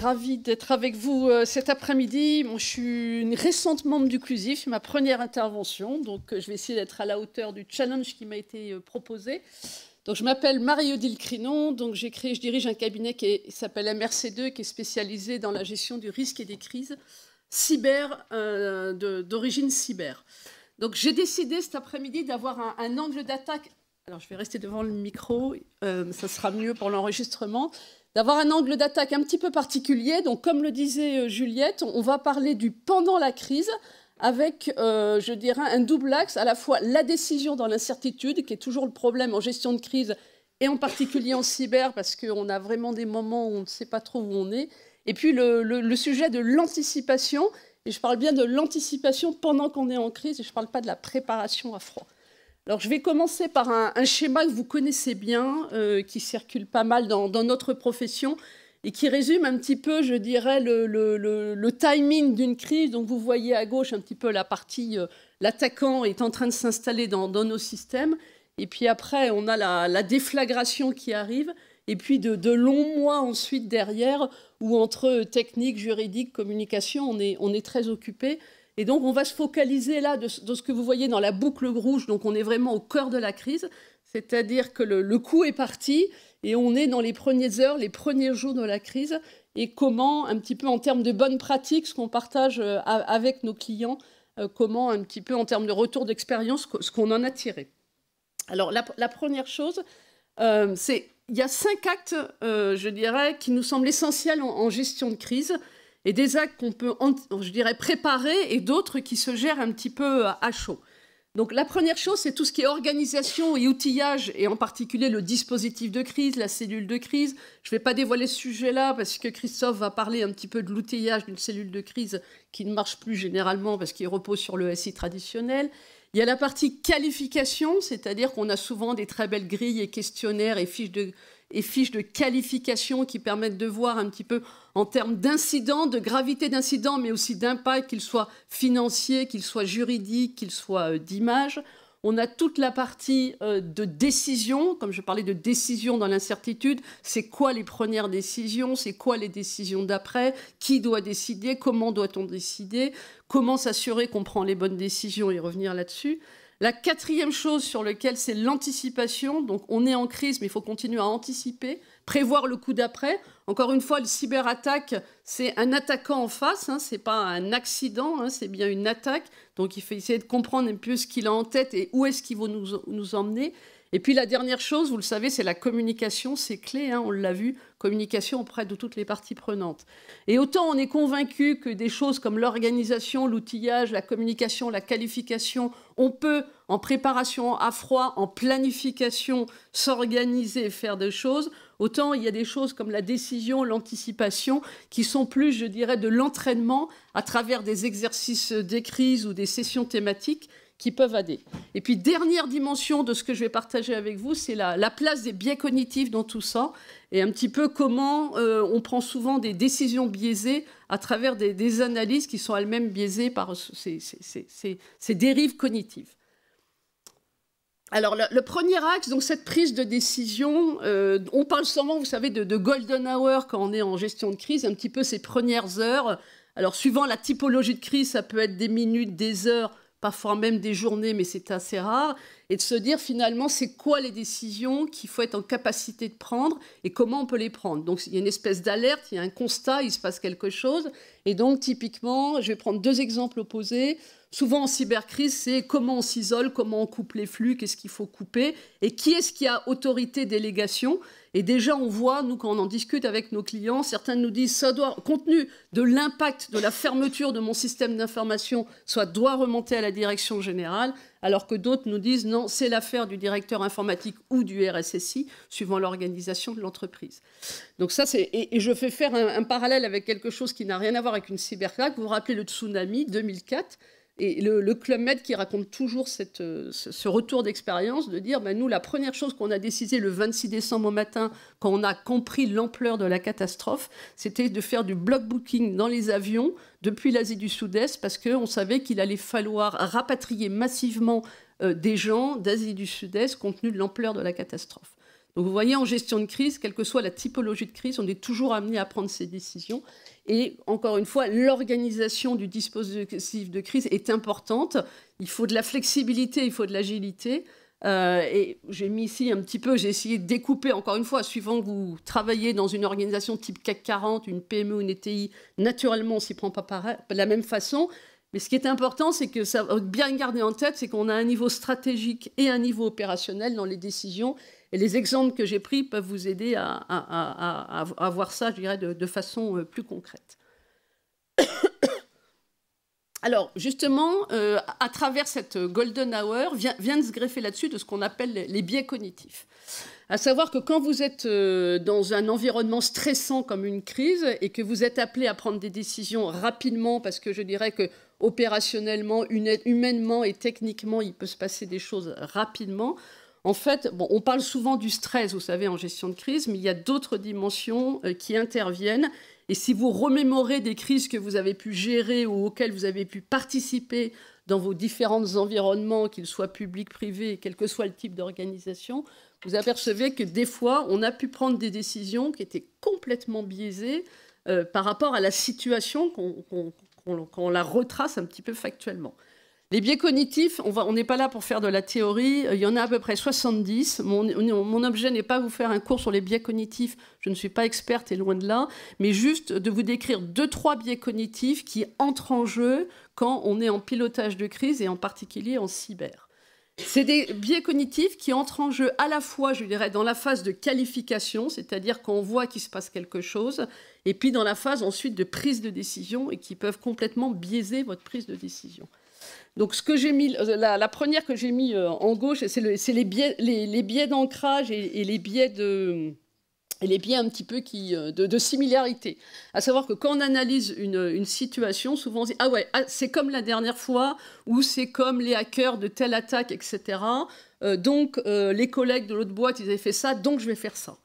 Ravi d'être avec vous euh, cet après-midi. je suis une récente membre du CLUSIF, ma première intervention, donc euh, je vais essayer d'être à la hauteur du challenge qui m'a été euh, proposé. Donc, je m'appelle Marie-Odile Crinon, donc je dirige un cabinet qui s'appelle MRC2, qui est spécialisé dans la gestion du risque et des crises cyber, d'origine cyber. Donc j'ai décidé cet après-midi d'avoir un, angle d'attaque. Alors je vais rester devant le micro, euh, ça sera mieux pour l'enregistrement. D'avoir un angle d'attaque un petit peu particulier. Donc comme le disait euh, Juliette, on va parler du pendant la crise avec, euh, je dirais, un double axe, à la fois la décision dans l'incertitude, qui est toujours le problème en gestion de crise, et en particulier en cyber, parce qu'on a vraiment des moments où on ne sait pas trop où on est, et puis le sujet de l'anticipation, et je parle bien de l'anticipation pendant qu'on est en crise, et je ne parle pas de la préparation à froid. Alors je vais commencer par un, schéma que vous connaissez bien, euh, qui circule pas mal dans, notre profession, et qui résume un petit peu, je dirais, le, timing d'une crise. Donc vous voyez à gauche un petit peu la partie, euh, l'attaquant est en train de s'installer dans, nos systèmes, et puis après on a la, déflagration qui arrive, et puis de, de longs mois ensuite derrière ou entre technique, juridique, communication, on est, on est très occupé. Et donc, on va se focaliser là de, ce que vous voyez dans la boucle rouge. Donc, on est vraiment au cœur de la crise. C'est-à-dire que le, coup est parti et on est dans les premières heures, les premiers jours de la crise. Et comment, un petit peu en termes de bonnes pratiques, ce qu'on partage euh, avec nos clients, euh, comment, un petit peu en termes de retour d'expérience, ce qu'on en a tiré. Alors, la, première chose, euh, c'est il y a cinq actes, euh, je dirais, qui nous semblent essentiels en, gestion de crise, et des actes qu'on peut, je dirais, préparer, et d'autres qui se gèrent un petit peu euh, à chaud. Donc la première chose, c'est tout ce qui est organisation et outillage, et en particulier le dispositif de crise, la cellule de crise. Je ne vais pas dévoiler ce sujet-là parce que Christophe va parler un petit peu de l'outillage d'une cellule de crise qui ne marche plus généralement parce qu'il repose sur le SI traditionnel. Il y a la partie qualification, c'est-à-dire qu'on a souvent des très belles grilles et questionnaires et fiches de, et fiches de qualification qui permettent de voir un petit peu en termes d'incidents, de gravité d'incidents, mais aussi d'impact, qu'il soit financier, qu'il soit juridique, qu'il soit euh, d'image. On a toute la partie euh, de décision, comme je parlais de décision dans l'incertitude, c'est quoi les premières décisions, c'est quoi les décisions d'après, qui doit décider, comment doit-on décider, comment s'assurer qu'on prend les bonnes décisions et revenir là-dessus. La quatrième chose sur laquelle c'est l'anticipation, donc on est en crise mais il faut continuer à anticiper, prévoir le coup d'après. Encore une fois, le cyberattaque, c'est un attaquant en face, hein, ce n'est pas un accident, hein, c'est bien une attaque. Donc il faut essayer de comprendre un peu ce qu'il a en tête et où est-ce qu'il va nous, emmener. Et puis la dernière chose, vous le savez, c'est la communication, c'est clé, hein, on l'a vu, communication auprès de toutes les parties prenantes. Et autant on est convaincu que des choses comme l'organisation, l'outillage, la communication, la qualification, on peut, en préparation à froid, en planification, s'organiser et faire des choses, Autant il y a des choses comme la décision, l'anticipation, qui sont plus, je dirais, de l'entraînement à travers des exercices d'écrise ou des sessions thématiques qui peuvent aider. Et puis, dernière dimension de ce que je vais partager avec vous, c'est la, place des biais cognitifs dans tout ça, et un petit peu comment euh, on prend souvent des décisions biaisées à travers des, analyses qui sont elles-mêmes biaisées par ces dérives cognitives. Alors, le, premier axe, donc cette prise de décision, euh, on parle souvent, vous savez, de, de, golden hour quand on est en gestion de crise, un petit peu ces premières heures. Alors, suivant la typologie de crise, ça peut être des minutes, des heures parfois même des journées, mais c'est assez rare, et de se dire finalement c'est quoi les décisions qu'il faut être en capacité de prendre et comment on peut les prendre. Donc il y a une espèce d'alerte, il y a un constat, il se passe quelque chose, et donc typiquement, je vais prendre deux exemples opposés. Souvent en cybercrise, c'est comment on s'isole, comment on coupe les flux, qu'est-ce qu'il faut couper, et qui est-ce qui a autorité délégation et déjà, on voit, nous, quand on en discute avec nos clients, certains nous disent, ça doit, compte tenu de l'impact de la fermeture de mon système d'information, soit doit remonter à la direction générale, alors que d'autres nous disent, non, c'est l'affaire du directeur informatique ou du RSSI, suivant l'organisation de l'entreprise. Donc ça, et, je fais faire un, parallèle avec quelque chose qui n'a rien à voir avec une cyberclaque Vous vous rappelez le tsunami 2004 et le, Club Med qui raconte toujours euh, ce retour d'expérience de dire, ben nous, la première chose qu'on a décidé le 26 décembre au matin, quand on a compris l'ampleur de la catastrophe, c'était de faire du block booking dans les avions depuis l'Asie du Sud-Est, parce qu'on savait qu'il allait falloir rapatrier massivement euh, des gens d'Asie du Sud-Est compte tenu de l'ampleur de la catastrophe. Donc vous voyez, en gestion de crise, quelle que soit la typologie de crise, on est toujours amené à prendre ces décisions. Et encore une fois, l'organisation du dispositif de crise est importante. Il faut de la flexibilité, il faut de l'agilité. Euh, et j'ai mis ici un petit peu, j'ai essayé de découper, encore une fois, suivant que vous travaillez dans une organisation type CAC 40, une PME ou une ETI, naturellement, on ne s'y prend pas de la même façon. Mais ce qui est important, c'est que ça bien garder en tête, c'est qu'on a un niveau stratégique et un niveau opérationnel dans les décisions et les exemples que j'ai pris peuvent vous aider à, voir ça, je dirais, de, façon euh, plus concrète. Alors, justement, euh, à travers cette euh, golden hour, vient, de se greffer là-dessus de ce qu'on appelle les, biais cognitifs. À savoir que quand vous êtes dans un environnement stressant comme une crise et que vous êtes appelé à prendre des décisions rapidement, parce que je dirais que opérationnellement, humainement et techniquement, il peut se passer des choses rapidement, en fait, on parle souvent du stress, vous savez, en gestion de crise, mais il y a d'autres dimensions euh, qui interviennent. Et si vous remémorez des crises que vous avez pu gérer ou auxquelles vous avez pu participer dans vos différents environnements, qu'ils soient publics, privés, quel que soit le type d'organisation, vous apercevez que des fois, on a pu prendre des décisions qui étaient complètement biaisées euh, par rapport à la situation qu'on la retrace un petit peu factuellement. Les biais cognitifs, on n'est pas là pour faire de la théorie, euh, il y en a à peu près 70. Mon, objet n'est pas de vous faire un cours sur les biais cognitifs, je ne suis pas experte et loin de là, mais juste de vous décrire deux, trois biais cognitifs qui entrent en jeu quand on est en pilotage de crise et en particulier en cyber. C'est des biais cognitifs qui entrent en jeu à la fois, je dirais, dans la phase de qualification, c'est-à-dire quand on voit qu'il se passe quelque chose, et puis dans la phase ensuite de prise de décision et qui peuvent complètement biaiser votre prise de décision. Donc, ce que j'ai mis, euh, la, première que j'ai mis euh, en gauche, c'est les biais, d'ancrage et, les biais de les biais un petit peu qui, euh, de, similarité. À savoir que quand on analyse une, situation, souvent on dit Ah ouais, ah, c'est comme la dernière fois, ou c'est comme les hackers de telle attaque, etc. donc les collègues de l'autre boîte, ils avaient fait ça, donc je vais faire ça.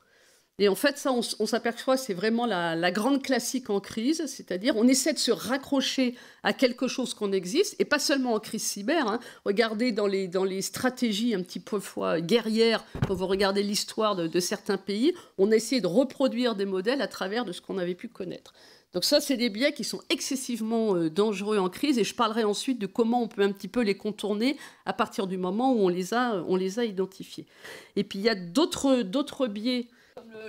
Et en fait, ça, on, s'aperçoit, c'est vraiment la, grande classique en crise, c'est-à-dire on essaie de se raccrocher à quelque chose qu'on existe, et pas seulement en crise cyber. Hein. Regardez dans les, dans les stratégies un petit peu fois guerrières, quand vous regardez l'histoire de, certains pays, on essaie de reproduire des modèles à travers de ce qu'on avait pu connaître. Donc ça, c'est des biais qui sont excessivement euh, dangereux en crise, et je parlerai ensuite de comment on peut un petit peu les contourner à partir du moment où on les a, on les a identifiés. Et puis il y a d'autres biais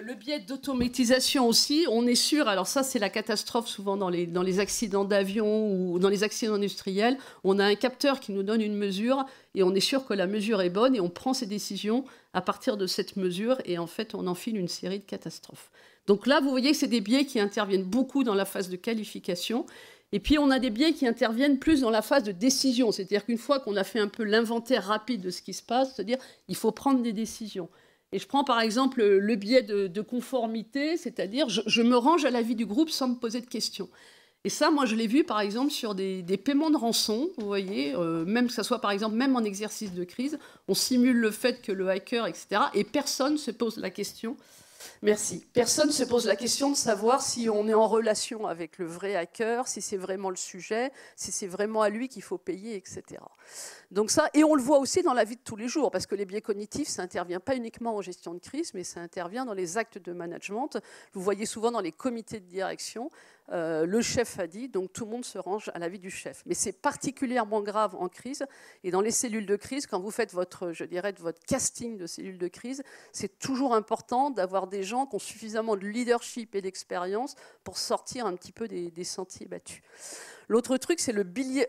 le, biais d'automatisation aussi, on est sûr, alors ça c'est la catastrophe souvent dans les, accidents d'avion ou dans les accidents industriels, on a un capteur qui nous donne une mesure et on est sûr que la mesure est bonne et on prend ses décisions à partir de cette mesure et en fait on enfile une série de catastrophes. Donc là vous voyez que c'est des biais qui interviennent beaucoup dans la phase de qualification. Et puis on a des biais qui interviennent plus dans la phase de décision, c'est-à-dire qu'une fois qu'on a fait un peu l'inventaire rapide de ce qui se passe, c'est-à-dire il faut prendre des décisions. Et je prends par exemple le biais de, conformité, c'est-à-dire je, me range à l'avis du groupe sans me poser de questions. Et ça, moi, je l'ai vu par exemple sur des, paiements de rançon, vous voyez, euh, même que ce soit par exemple même en exercice de crise, on simule le fait que le hacker, etc. Et personne ne se pose la question Merci. Personne ne se pose la question de savoir si on est en relation avec le vrai hacker, si c'est vraiment le sujet, si c'est vraiment à lui qu'il faut payer, etc. Donc ça, et on le voit aussi dans la vie de tous les jours, parce que les biais cognitifs, ça intervient pas uniquement en gestion de crise, mais ça intervient dans les actes de management. Vous voyez souvent dans les comités de direction euh, le chef a dit, donc tout le monde se range à l'avis du chef. Mais c'est particulièrement grave en crise et dans les cellules de crise, quand vous faites votre, je dirais, votre casting de cellules de crise, c'est toujours important d'avoir des gens qui ont suffisamment de leadership et d'expérience pour sortir un petit peu des sentiers battus. L'autre truc, c'est le, biais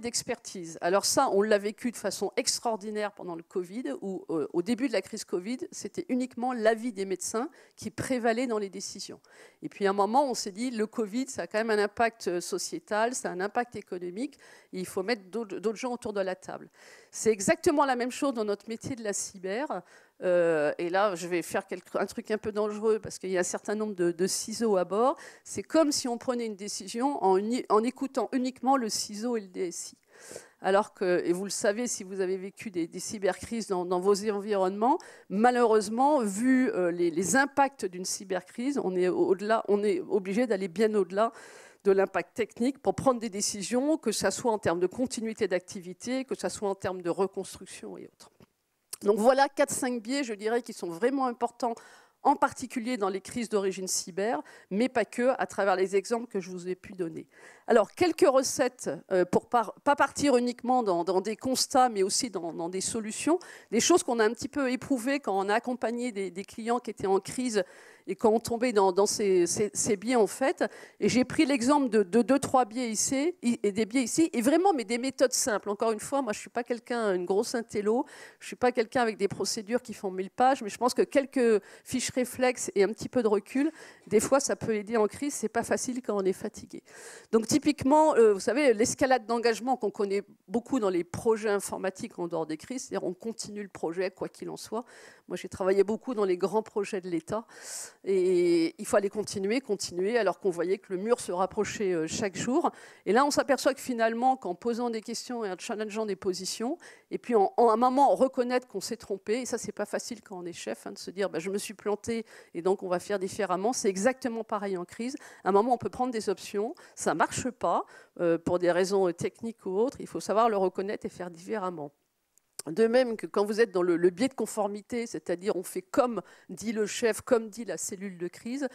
d'expertise. Alors ça, on l'a vécu de façon extraordinaire pendant le Covid, où euh, au début de la crise Covid, c'était uniquement l'avis des médecins qui prévalait dans les décisions. Et puis à un moment, on s'est dit, le Covid, ça a quand même un impact euh, sociétal, ça a un impact économique, il faut mettre d'autres gens autour de la table. C'est exactement la même chose dans notre métier de la cyber. Euh, et là, je vais faire un truc un peu dangereux parce qu'il y a un certain nombre de, ciseaux à bord. C'est comme si on prenait une décision en, en, écoutant uniquement le ciseau et le DSI. Alors que, et vous le savez si vous avez vécu des, cybercrises dans, vos environnements, malheureusement, vu euh, les, impacts d'une cybercrise, on est, au-delà, on est obligé d'aller bien au-delà de l'impact technique pour prendre des décisions, que ce soit en termes de continuité d'activité, que ce soit en termes de reconstruction et autres. Donc voilà 4-5 biais, je dirais, qui sont vraiment importants en particulier dans les crises d'origine cyber, mais pas que, à travers les exemples que je vous ai pu donner. Alors, quelques recettes euh, pour ne pas partir uniquement dans, des constats, mais aussi dans, des solutions. Des choses qu'on a un petit peu éprouvées quand on a accompagné des, des clients qui étaient en crise et quand on tombait dans, ces, biais en fait. Et j'ai pris l'exemple de, de, deux, trois biais ici et des biais ici, et vraiment, mais des méthodes simples. Encore une fois, moi, je suis pas quelqu'un, une grosse intello, je suis pas quelqu'un avec des procédures qui font mille pages, mais je pense que quelques fiches réflexes et un petit peu de recul, des fois, ça peut aider en crise. C'est pas facile quand on est fatigué. Donc typiquement, euh, vous savez, l'escalade d'engagement qu'on connaît beaucoup dans les projets informatiques en dehors des crises, c'est-à-dire on continue le projet quoi qu'il en soit. Moi, j'ai travaillé beaucoup dans les grands projets de l'État. Et il fallait continuer, continuer, alors qu'on voyait que le mur se rapprochait euh, chaque jour. Et là, on s'aperçoit que finalement, qu'en posant des questions et en challengeant des positions, et puis en, un moment reconnaître qu'on s'est trompé, et ça, c'est pas facile quand on est chef, hein, de se dire bah, je me suis planté et donc on va faire différemment. C'est exactement pareil en crise. À un moment, on peut prendre des options, ça marche pas euh, pour des raisons euh, techniques ou autres. Il faut savoir le reconnaître et faire différemment. De même que quand vous êtes dans le, biais de conformité, c'est-à-dire on fait comme dit le chef, comme dit la cellule de crise,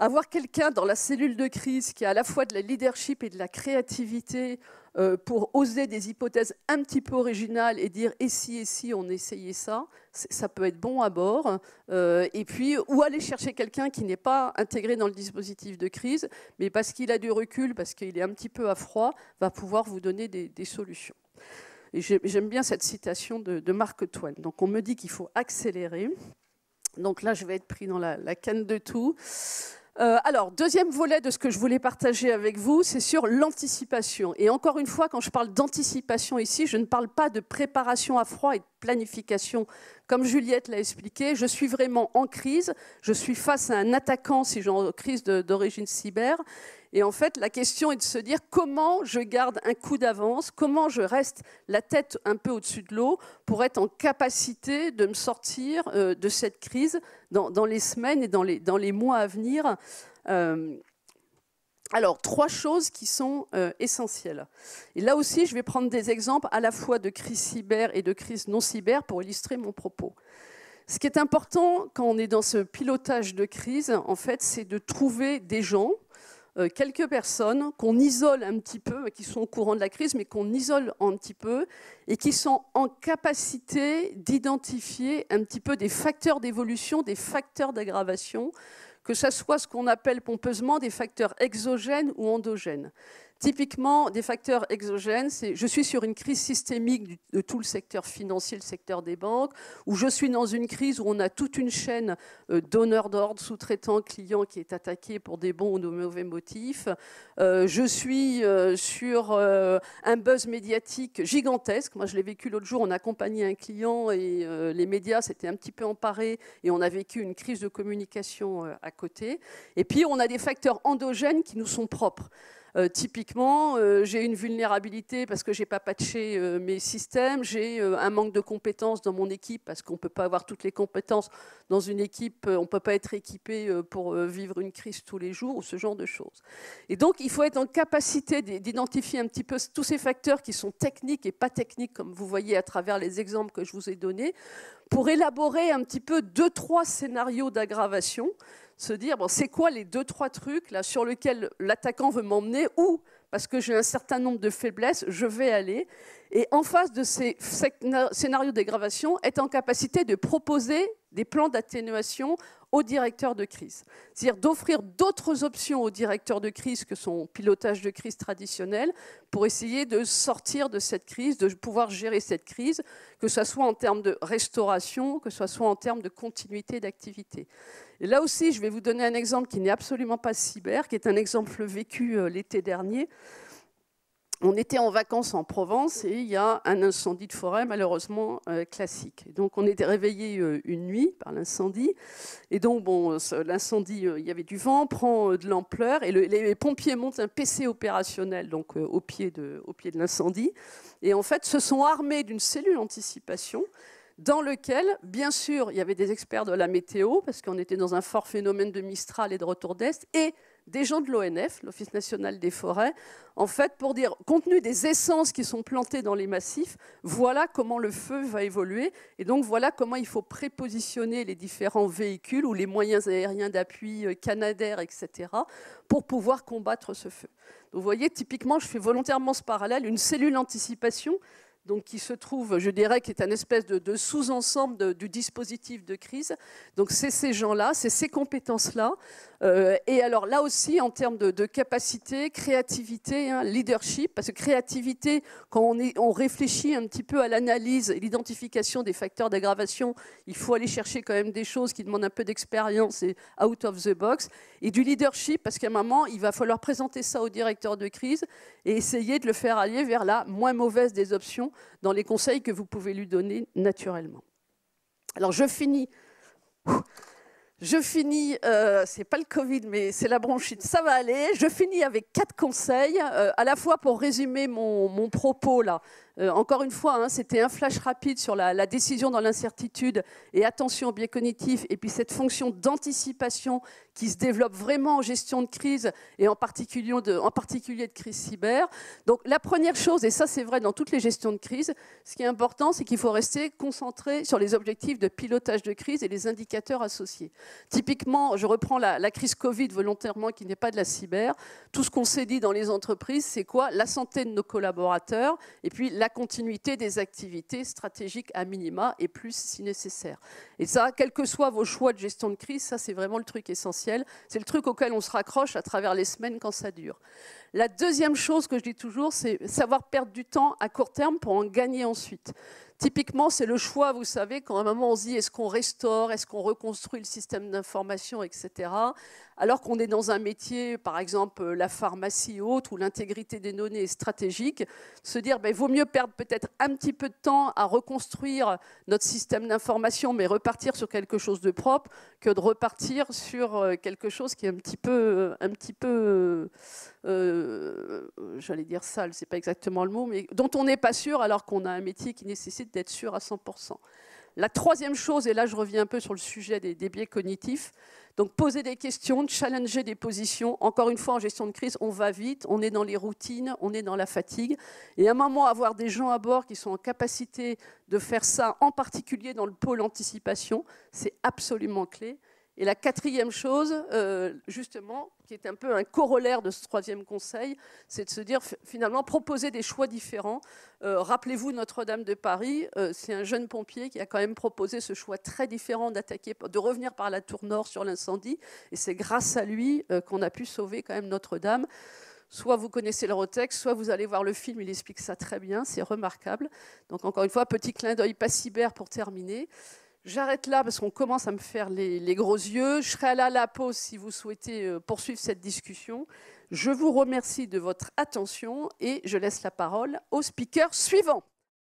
avoir quelqu'un dans la cellule de crise qui a à la fois de la leadership et de la créativité euh, pour oser des hypothèses un petit peu originales et dire et si et si on essayait ça, ça peut être bon à bord. Euh, et puis ou aller chercher quelqu'un qui n'est pas intégré dans le dispositif de crise, mais parce qu'il a du recul, parce qu'il est un petit peu à froid, va pouvoir vous donner des solutions. J'aime bien cette citation de, Marc Mark Twain. Donc on me dit qu'il faut accélérer. Donc là, je vais être pris dans la, canne de tout. Euh, alors, deuxième volet de ce que je voulais partager avec vous, c'est sur l'anticipation. Et encore une fois, quand je parle d'anticipation ici, je ne parle pas de préparation à froid et de planification comme Juliette l'a expliqué, je suis vraiment en crise, je suis face à un attaquant, si j'ai une crise d'origine cyber. Et en fait, la question est de se dire comment je garde un coup d'avance, comment je reste la tête un peu au-dessus de l'eau pour être en capacité de me sortir euh, de cette crise dans, les semaines et dans les, mois à venir. Euh, alors, trois choses qui sont euh, essentielles. Et là aussi, je vais prendre des exemples à la fois de crise cyber et de crise non cyber pour illustrer mon propos. Ce qui est important quand on est dans ce pilotage de crise, en fait, c'est de trouver des gens, euh, quelques personnes qu'on isole un petit peu, qui sont au courant de la crise, mais qu'on isole un petit peu, et qui sont en capacité d'identifier un petit peu des facteurs d'évolution, des facteurs d'aggravation que ce soit ce qu'on appelle pompeusement des facteurs exogènes ou endogènes. Typiquement, des facteurs exogènes, c'est je suis sur une crise systémique de tout le secteur financier, le secteur des banques, ou je suis dans une crise où on a toute une chaîne euh, d'honneurs d'ordre, sous-traitants, clients qui est attaquée pour des bons ou de mauvais motifs. Euh, je suis euh, sur un buzz médiatique gigantesque. Moi, je l'ai vécu l'autre jour, on accompagnait un client et les médias s'étaient un petit peu emparés et on a vécu une crise de communication à côté. Et puis, on a des facteurs endogènes qui nous sont propres. Euh, typiquement, euh, j'ai une vulnérabilité parce que je n'ai pas patché euh, mes systèmes, j'ai un manque de compétences dans mon équipe parce qu'on ne peut pas avoir toutes les compétences dans une équipe, on ne peut pas être équipé pour vivre une crise tous les jours ou ce genre de choses. Et donc, il faut être en capacité d'identifier un petit peu tous ces facteurs qui sont techniques et pas techniques, comme vous voyez à travers les exemples que je vous ai donnés, pour élaborer un petit peu deux, trois scénarios d'aggravation se dire, bon, c'est quoi les deux, trois trucs là, sur lesquels l'attaquant veut m'emmener ou parce que j'ai un certain nombre de faiblesses, je vais aller. Et en face de ces scénarios d'aggravation, être en capacité de proposer des plans d'atténuation au directeur de crise. C'est-à-dire d'offrir d'autres options au directeur de crise que son pilotage de crise traditionnel pour essayer de sortir de cette crise, de pouvoir gérer cette crise, que ce soit en termes de restauration, que ce soit en termes de continuité d'activité. Et là aussi, je vais vous donner un exemple qui n'est absolument pas cyber, qui est un exemple vécu euh, l'été dernier on était en vacances en Provence et il y a un incendie de forêt malheureusement euh, classique. donc on était réveillé euh, une nuit par l'incendie et donc bon l'incendie euh, il y avait du vent prend de l'ampleur et les pompiers montent un PC opérationnel donc au pied de au pied de l'incendie et en fait se sont armés d'une cellule anticipation dans lequel, bien sûr, il y avait des experts de la météo, parce qu'on était dans un fort phénomène de Mistral et de retour d'Est, et des gens de l'ONF, l'Office national des forêts, en fait, pour dire, compte tenu des essences qui sont plantées dans les massifs, voilà comment le feu va évoluer, et donc voilà comment il faut prépositionner les différents véhicules ou les moyens aériens d'appui euh, canadaires, etc., pour pouvoir combattre ce feu. vous voyez, typiquement, je fais volontairement ce parallèle, une cellule anticipation, donc qui se trouve, je dirais, qui est un espèce de, sous-ensemble du dispositif de crise. Donc c'est ces gens-là, c'est ces compétences-là. Euh, et alors là aussi, en termes de, capacité, créativité, hein, leadership, parce que créativité, quand on, est, on réfléchit un petit peu à l'analyse et l'identification des facteurs d'aggravation, il faut aller chercher quand même des choses qui demandent un peu d'expérience et out of the box. Et du leadership, parce qu'à un moment, il va falloir présenter ça au directeur de crise et essayer de le faire allier vers la moins mauvaise des options dans les conseils que vous pouvez lui donner naturellement. Alors je finis. Je finis, euh, c'est pas le Covid, mais c'est la bronchite, ça va aller. Je finis avec quatre conseils, euh, à la fois pour résumer mon, mon propos là. Euh, encore une fois, hein, c'était un flash rapide sur la, la décision dans l'incertitude et attention au biais cognitif, et puis cette fonction d'anticipation qui se développe vraiment en gestion de crise et en particulier de, en particulier de crise cyber. Donc la première chose, et ça c'est vrai dans toutes les gestions de crise, ce qui est important, c'est qu'il faut rester concentré sur les objectifs de pilotage de crise et les indicateurs associés. Typiquement, je reprends la, la crise Covid volontairement qui n'est pas de la cyber. Tout ce qu'on s'est dit dans les entreprises, c'est quoi La santé de nos collaborateurs et puis la continuité des activités stratégiques à minima et plus si nécessaire. Et ça, quels que soient vos choix de gestion de crise, ça c'est vraiment le truc essentiel. C'est le truc auquel on se raccroche à travers les semaines quand ça dure. La deuxième chose que je dis toujours, c'est savoir perdre du temps à court terme pour en gagner ensuite. Typiquement, c'est le choix, vous savez, quand à un moment on se dit est-ce qu'on restaure, est-ce qu'on reconstruit le système d'information, etc. Alors qu'on est dans un métier, par exemple la pharmacie ou autre, où l'intégrité des données est stratégique, se dire ben, il vaut mieux perdre peut-être un petit peu de temps à reconstruire notre système d'information, mais repartir sur quelque chose de propre, que de repartir sur euh, quelque chose qui est un petit peu, euh, un petit peu, euh, j'allais dire sale, c'est pas exactement le mot, mais dont on n'est pas sûr alors qu'on a un métier qui nécessite d'être sûr à 100%. La troisième chose, et là je reviens un peu sur le sujet des, des biais cognitifs, donc poser des questions, challenger des positions. Encore une fois, en gestion de crise, on va vite, on est dans les routines, on est dans la fatigue. Et à un moment, avoir des gens à bord qui sont en capacité de faire ça, en particulier dans le pôle anticipation, c'est absolument clé. Et la quatrième chose, euh, justement, qui est un peu un corollaire de ce troisième conseil, c'est de se dire finalement proposer des choix différents. Euh, rappelez-vous Notre-Dame de Paris, euh, c'est un jeune pompier qui a quand même proposé ce choix très différent d'attaquer, de revenir par la tour nord sur l'incendie. Et c'est grâce à lui qu'on a pu sauver quand même Notre-Dame soit vous connaissez le retexte, soit vous allez voir le film, il explique ça très bien, c'est remarquable. Donc encore une fois, petit clin d'œil pas cyber pour terminer. J'arrête là parce qu'on commence à me faire les, gros yeux. Je serai à la pause si vous souhaitez euh, poursuivre cette discussion. Je vous remercie de votre attention et je laisse la parole au speaker suivant.